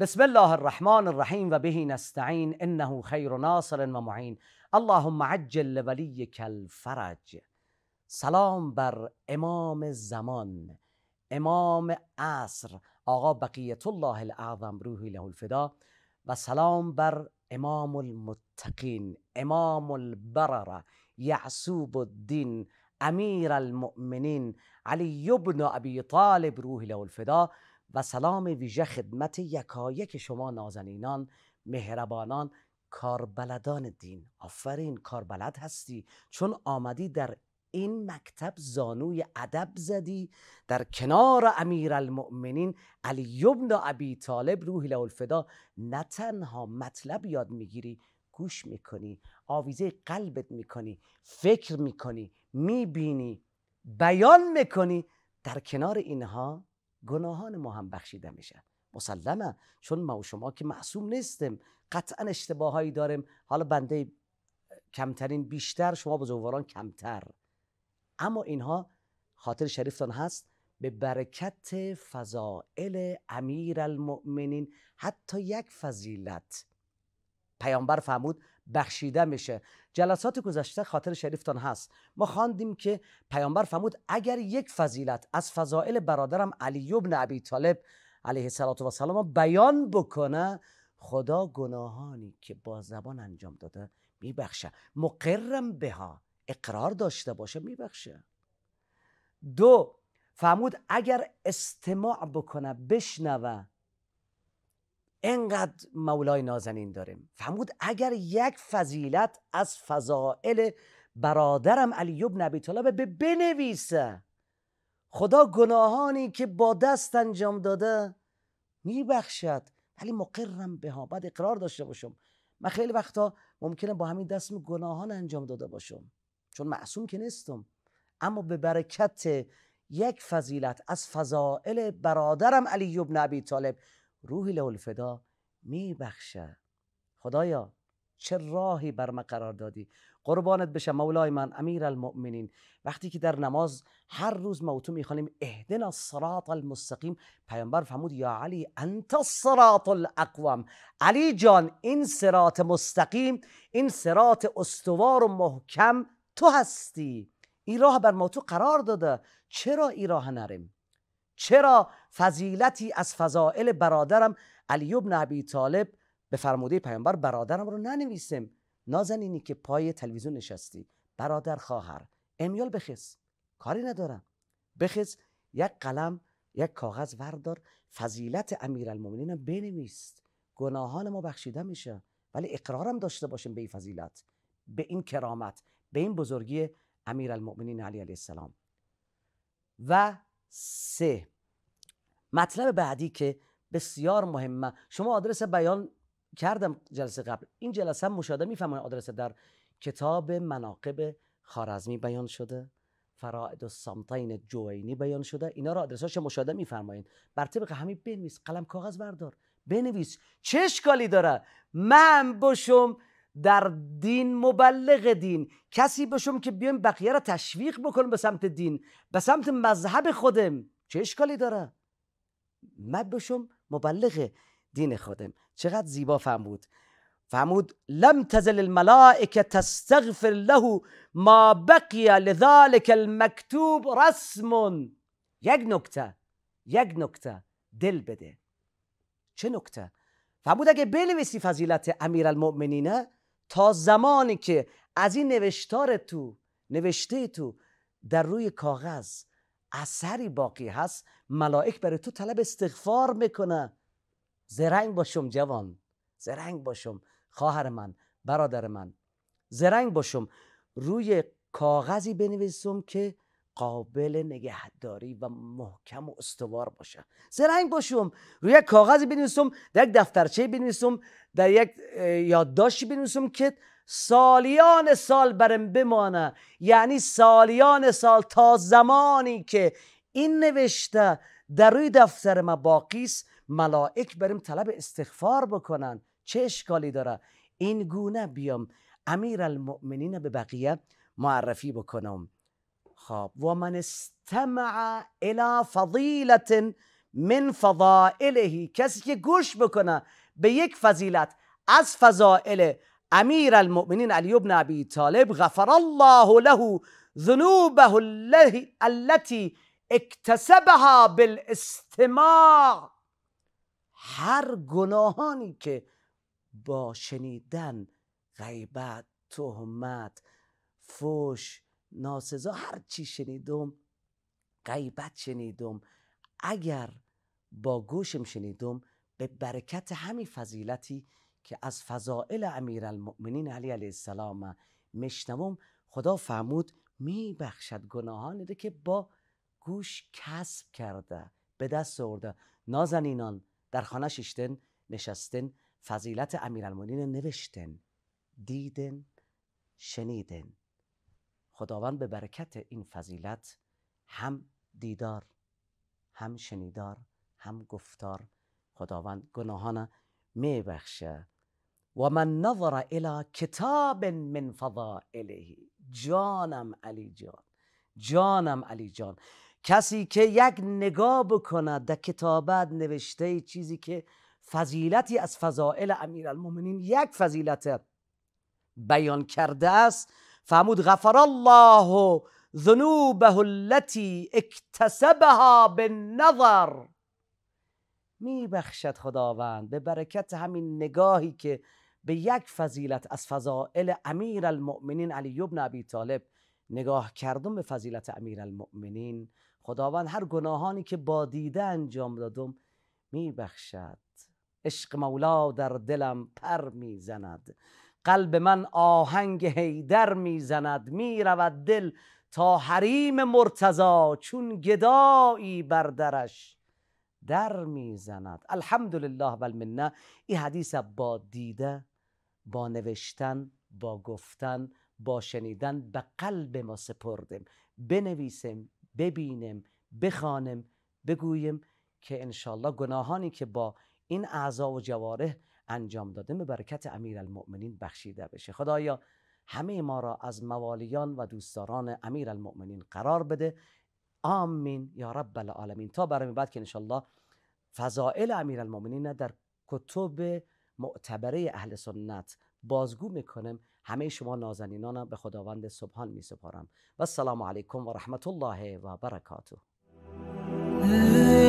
بسم الله الرحمن الرحيم وبه نستعين انه خير ناصر ومعين اللهم عجل لوليك الفرج سلام بر امام زمان امام عصر آقا بقیت الله الاعظم روحی له الفدا و سلام بر امام المتقین امام البرره یعصوب الدین امیر المؤمنین علی ابن ابی طالب روحی له الفدا و سلام ویژه خدمت یکایک شما نازنینان مهربانان کاربلدان دین آفرین کاربلد هستی چون آمدی در این مکتب زانوی ادب زدی در کنار امیرالمؤمنین علی ابن ابی طالب روحی له الفدا نه تنها مطلب یاد میگیری گوش میکنی آویزه قلبت میکنی فکر میکنی میبینی بیان میکنی در کنار اینها گناهان ما هم بخشیده میشه مسلمه چون ما و شما که معصوم نیستیم قطعا اشتباهایی داریم حالا بنده کمترین بیشتر شما بزرگواران کمتر اما اینها خاطر شریفتان هست به برکت فضائل امیر المؤمنین حتی یک فضیلت پیامبر فرمود بخشیده میشه جلسات گذشته خاطر شریفتان هست ما خواندیم که پیامبر فرمود اگر یک فضیلت از فضائل برادرم علی ابن ابی طالب علیه السلام بیان بکنه خدا گناهانی که با زبان انجام داده میبخشه مقرم بها اقرار داشته باشه میبخشه دو فرمود اگر استماع بکنه بشنوه انقدر مولای نازنین داریم فرمود اگر یک فضیلت از فضائل برادرم علی ابن ابی طالب بنویسه خدا گناهانی که با دست انجام داده میبخشد ولی مقرم به ها باید اقرار داشته باشم من خیلی وقتا ممکنه با همین دستم گناهان انجام داده باشم چون معصوم که نیستم اما به برکت یک فضیلت از فضائل برادرم علی ابن ابی طالب روحی می میبخشه خدایا چه راهی بر من قرار دادی قربانت بشم مولای من امیر المؤمنین وقتی که در نماز هر روز ما میخوانیم اهدنا الصراط المستقیم پیامبر فرمود یا علی انت الصراط الاقوام علی جان این صراط مستقیم این صراط استوار و محکم تو هستی این راه بر ما تو قرار داده چرا این راه نریم چرا فضیلتی از فضائل برادرم علی ابن ابی طالب به فرموده پیامبر برادرم رو ننویسم نازنینی که پای تلویزیون نشستی برادر خواهر امیال بخیس کاری ندارم بخیس یک قلم یک کاغذ وردار فضیلت المومنین هم بنویس گناهان ما بخشیده میشه ولی اقرارم داشته باشیم به این فضیلت به این کرامت به این بزرگی المومنین علی علیه السلام و سه مطلب بعدی که بسیار مهمه شما آدرس بیان کردم جلسه قبل این جلسه هم مشاهده میفهمن آدرس در کتاب مناقب خارزمی بیان شده فرائد و سانتاین جوینی بیان شده اینا رو آدرساش مشاهده میفرمایید بر طبق همین بنویس قلم کاغذ بردار بنویس چه اشکالی داره من باشم در دین مبلغ دین کسی باشم که بیایم بقیه را تشویق بکنم به سمت دین به سمت مذهب خودم چه اشکالی داره من باشم مبلغ دین خودم چقدر زیبا فرمود فهمود لم تزل الملائکه تستغفر له ما بقی لذلک المکتوب رسم یک نکته یک نکته دل بده چه نکته فهمود اگه بنویسی فضیلت امیر المؤمنینه تا زمانی که از این نوشتار تو نوشته تو در روی کاغذ اثری باقی هست ملائک برای تو طلب استغفار میکنه زرنگ باشم جوان زرنگ باشم خواهر من برادر من زرنگ باشم روی کاغذی بنویسم که قابل نگهداری و محکم و استوار باشه زرنگ باشم روی یک کاغذی بنویسم در یک دفترچه بنویسم در یک یادداشتی بنویسم که سالیان سال برم بمانه یعنی سالیان سال تا زمانی که این نوشته در روی دفتر ما باقیس ملائک بریم طلب استغفار بکنن چه اشکالی داره این گونه بیام امیر المؤمنین به بقیه معرفی بکنم و خب، ومن استمع الی فضیلت من فضائله کسی که گوش بکنه به یک فضیلت از فضائل امیر المؤمنین علی ابن ابی طالب غفر الله له ذنوبه التي اکتسبها بالاستماع هر گناهانی که با شنیدن غیبت تهمت فوش ناسزا هر چی شنیدم غیبت شنیدم اگر با گوشم شنیدم به برکت همی فضیلتی که از فضائل المؤمنین علی علیه السلام مشنوم خدا فرمود میبخشد گناهانی ده که با گوش کسب کرده به دست آورده نازنینان در خانه ششتن نشستن فضیلت المؤمنین نوشتن دیدن شنیدن خداوند به برکت این فضیلت هم دیدار هم شنیدار هم گفتار خداوند گناهان میبخشه و من نظر الی کتاب من فضائله جانم علی جان جانم علی جان کسی که یک نگاه بکند در کتابت نوشته چیزی که فضیلتی از فضائل امیر المومنین یک فضیلت بیان کرده است فرمود غفر الله ذنوبه التی اکتسبها به نظر میبخشد خداوند به برکت همین نگاهی که به یک فضیلت از فضائل امیر المؤمنین علی ابن ابی طالب نگاه کردم به فضیلت امیر المؤمنین خداوند هر گناهانی که با دیده انجام دادم میبخشد عشق مولا در دلم پر زند قلب من آهنگ هیدر میزند میرود دل تا حریم مرتزا چون گدایی بر درش در میزند الحمدلله و المنه این حدیث با دیده با نوشتن با گفتن با شنیدن به قلب ما سپردیم بنویسم ببینیم بخوانیم بگویم که انشالله گناهانی که با این اعضا و جواره انجام داده به برکت المؤمنین بخشیده بشه خدایا همه ما را از موالیان و دوستداران المؤمنین قرار بده آمین یا رب العالمین تا برای بعد که انشالله فضائل المؤمنین در کتب معتبره اهل سنت بازگو میکنم همه شما نازنینان به خداوند سبحان می سپارم و السلام علیکم و رحمت الله و برکاته